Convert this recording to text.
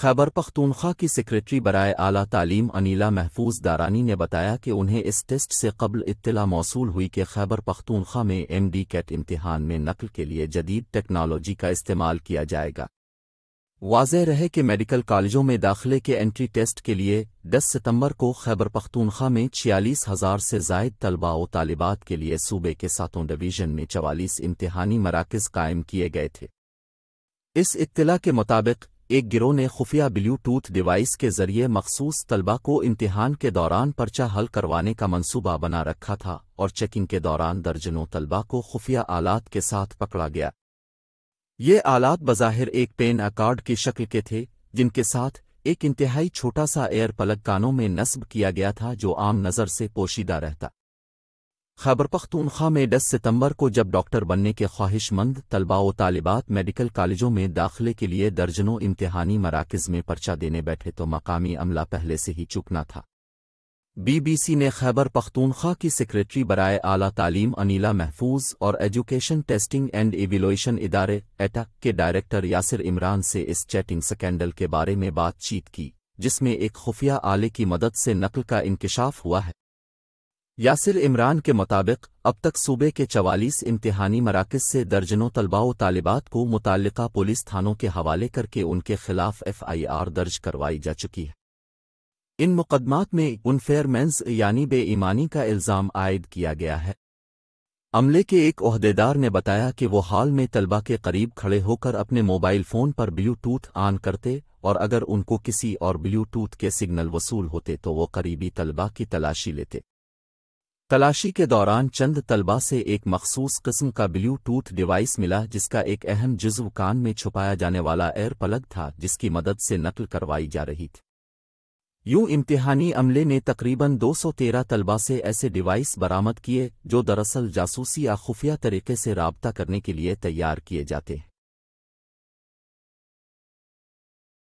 खैबर पख्तूनख्वा की सेक्रेटरी बरए आला तालीम अनिला महफूज दारानी ने बताया कि उन्हें इस टेस्ट से कबल इतला मौसू हुई कि खैबर पख्तूनख्वा में एम डी कैट इम्तहान में नकल के लिए जदीद टेक्नोलॉजी का इस्तेमाल किया जाएगा वाज रहे कि मेडिकल कॉलेजों में दाखिले के एंट्री टेस्ट के लिए 10 सितंबर को खैबर पख्तूनख्वा में छियालीस हज़ार से जायद तलबा व तालिबात के लिए सूबे के सातों डिवीज़न में चवालीस इम्तहानी मराकज़ कायम किए गए थे इस इतला के मुताबिक एक गिरोह ने खुफिया ब्लूटूथ डिवाइस के जरिए मखसूस तलबा को इम्तिहान के दौरान पर्चा हल करवाने का मंसूबा बना रखा था और चेकिंग के दौरान दर्जनों तलबा को खुफिया आलात के साथ पकड़ा गया ये आलात बज़ाहिर एक पेन अकार्ड की शक्ल के थे जिनके साथ एक इंतहाई छोटा सा एयर पलक कानों में नस्ब किया गया था जो आम नज़र से पोशीदा रहता खैबर पख्तूनख्वा में 10 सितंबर को जब डॉक्टर बनने के ख्वाहिशमंद तलबा व तालिबात मेडिकल कॉलेजों में दाखिले के लिए दर्जनों इम्तहानी मराकज़ में पर्चा देने बैठे तो मकामी अमला पहले से ही चुकना था बीबीसी ने खैबर पख्तूनख्वा की सेक्रेटरी बरए आला तालीम अनिला महफूज और एजुकेशन टेस्टिंग एंड एविलोशन इदारे एटा के डायरेक्टर यासिर इमरान से इस चैटिंग स्कैंडल के बारे में बातचीत की जिसमें एक खुफिया आले की मदद से नकल का इंकशाफ हुआ है यासिर इमरान के मुताबिक अब तक सूबे के चवालीस इम्तिहानी मराकज से दर्जनों तलबा व तालिबात को मुतल पुलिस थानों के हवाले करके उनके खिलाफ एफ आई आर दर्ज करवाई जा चुकी है इन मुकदमात में उनफेयरमेंस यानी बेईमानी का इल्ज़ाम आयद किया गया है अमले के एक अहदेदार ने बताया कि वो हाल में तलबा के करीब खड़े होकर अपने मोबाइल फ़ोन पर ब्लूटूथ ऑन करते और अगर उनको किसी और ब्लूटूथ के सिग्नल वसूल होते तो वो करीबी तलबा की तलाशी लेते तलाशी के दौरान चंद तलबा से एक मखसूस किस्म का ब्लूटूथ डिवाइस मिला जिसका एक अहम जज्व कान में छुपाया जाने वाला एयर प्लग था जिसकी मदद से नकल करवाई जा रही थी यूं इम्तिहानी अमले ने तकरीबन 213 तलबा से ऐसे डिवाइस बरामद किए जो दरअसल जासूसी या खुफिया तरीके से रबता करने के लिए तैयार किए जाते हैं